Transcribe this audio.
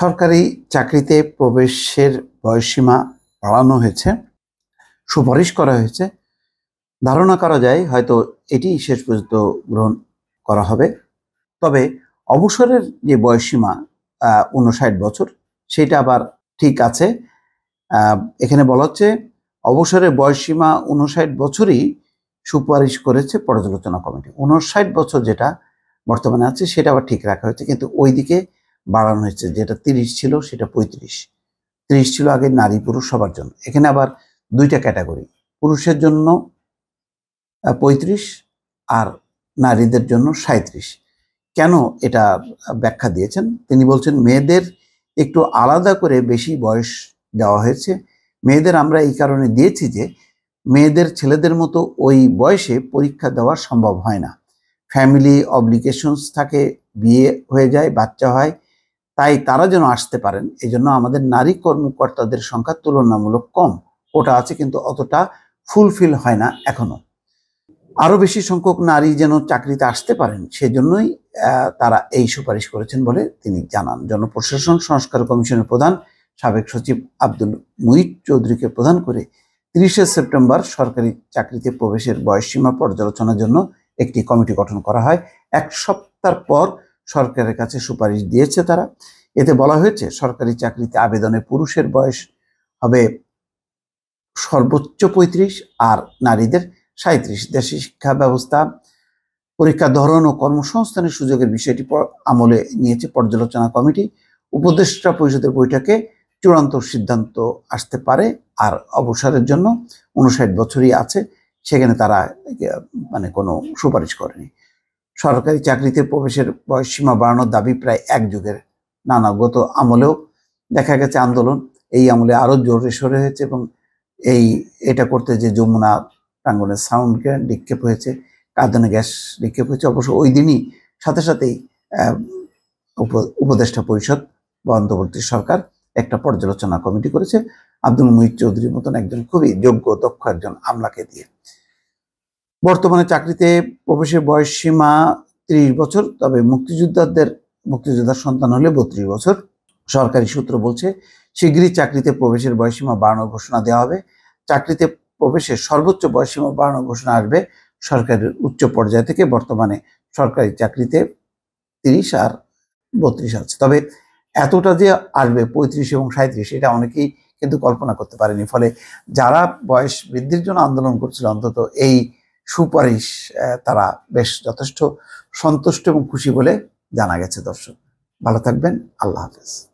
সরকারি চাকরিতে প্রবেশের বয়সীমা বাড়ানো হয়েছে সুপারিশ করা হয়েছে ধারণা করা যায় হয়তো এটি শেষ পর্যন্ত গ্রহণ করা হবে তবে অবসরের যে বয়সীমা উনষাট বছর সেটা আবার ঠিক আছে এখানে বলা হচ্ছে অবসরের বয়সীমা উনষাট বছরই সুপারিশ করেছে পর্যালোচনা কমিটি উনষাট বছর যেটা বর্তমানে আছে সেটা আবার ঠিক রাখা হয়েছে কিন্তু ওইদিকে বাড়ানো হয়েছে যেটা তিরিশ ছিল সেটা পঁয়ত্রিশ ত্রিশ ছিল আগে নারী পুরুষ সবার জন্য এখানে আবার দুইটা ক্যাটাগরি পুরুষের জন্য পঁয়ত্রিশ আর নারীদের জন্য সাঁত্রিশ কেন এটা ব্যাখ্যা দিয়েছেন তিনি বলছেন মেয়েদের একটু আলাদা করে বেশি বয়স দেওয়া হয়েছে মেয়েদের আমরা এই কারণে দিয়েছি যে মেয়েদের ছেলেদের মতো ওই বয়সে পরীক্ষা দেওয়া সম্ভব হয় না ফ্যামিলি অবলিকেশনস থাকে বিয়ে হয়ে যায় বাচ্চা হয় তাই তারা যেন আসতে পারেন এই জন্য আমাদের নারী কর্মকর্তাদের সংখ্যা তুলনামূলক কম ওটা আছে কিন্তু অতটা ফুলফিল হয় না এখনো আরও বেশি সংখ্যক নারী যেন চাকরিতে আসতে পারেন সেজন্যই তারা এই সুপারিশ করেছেন বলে তিনি জানান জনপ্রশাসন সংস্কার কমিশনের প্রধান সাবেক সচিব আব্দুল মুহিত চৌধুরীকে প্রধান করে তিরিশে সেপ্টেম্বর সরকারি চাকরিতে প্রবেশের বয়সসীমা পর্যালোচনার জন্য একটি কমিটি গঠন করা হয় এক সপ্তাহ পর সরকারের কাছে সুপারিশ দিয়েছে তারা এতে বলা হয়েছে সরকারি চাকরিতে আবেদনে পুরুষের বয়স হবে সর্বোচ্চ পঁয়ত্রিশ আর নারীদের সাঁত্রিশ দেশে শিক্ষা ব্যবস্থা পরীক্ষা ধরন ও কর্মসংস্থানের সুযোগের বিষয়টি আমলে নিয়েছে পর্যালোচনা কমিটি উপদেষ্টা পরিষদের বৈঠকে চূড়ান্ত সিদ্ধান্ত আসতে পারে আর অবসরের জন্য উনষাট বছরই আছে সেখানে তারা মানে কোনো সুপারিশ করেনি সরকারি চাকরিতে প্রবেশের বয়সীমা বাড়ানোর দাবি প্রায় এক যুগের নানা গত আমলেও দেখা গেছে আন্দোলন এই আমলে আরও জোরে সরে হয়েছে এবং এই এটা করতে যে যমুনা প্রাঙ্গনে সাউন্ড নিক্ষেপ হয়েছে কাঁদনে গ্যাস নিক্ষেপ হয়েছে অবশ্য ওই দিনই সাথে সাথেই উপদেষ্টা পরিষদ অন্তর্বর্তী সরকার একটা পর্যালোচনা কমিটি করেছে আব্দুল মুহিত চৌধুরীর মতন একজন খুবই যোগ্য দক্ষ একজন আমলাকে দিয়ে বর্তমানে চাকরিতে প্রবেশের বয়স সীমা ত্রিশ বছর তবে মুক্তিযোদ্ধাদের মুক্তিযোদ্ধার সন্তান হলে বত্রিশ বছর সরকারি সূত্র বলছে শীঘ্রই চাকরিতে প্রবেশের বয়সীমা বাড়ানোর ঘোষণা দেওয়া হবে চাকরিতে প্রবেশের সর্বোচ্চ বয়সীমা বাড়ানোর ঘোষণা আসবে সরকারের উচ্চ পর্যায় থেকে বর্তমানে সরকারি চাকরিতে তিরিশ আর বত্রিশ আছে তবে এতটা যে আসবে পঁয়ত্রিশ এবং সাঁত্রিশ এটা অনেকেই কিন্তু কল্পনা করতে পারেনি ফলে যারা বয়স বৃদ্ধির জন্য আন্দোলন করছিল অন্তত এই সুপারিশ তারা বেশ যথেষ্ট সন্তুষ্ট এবং খুশি বলে জানা গেছে দর্শক ভালো থাকবেন আল্লাহ হাফেজ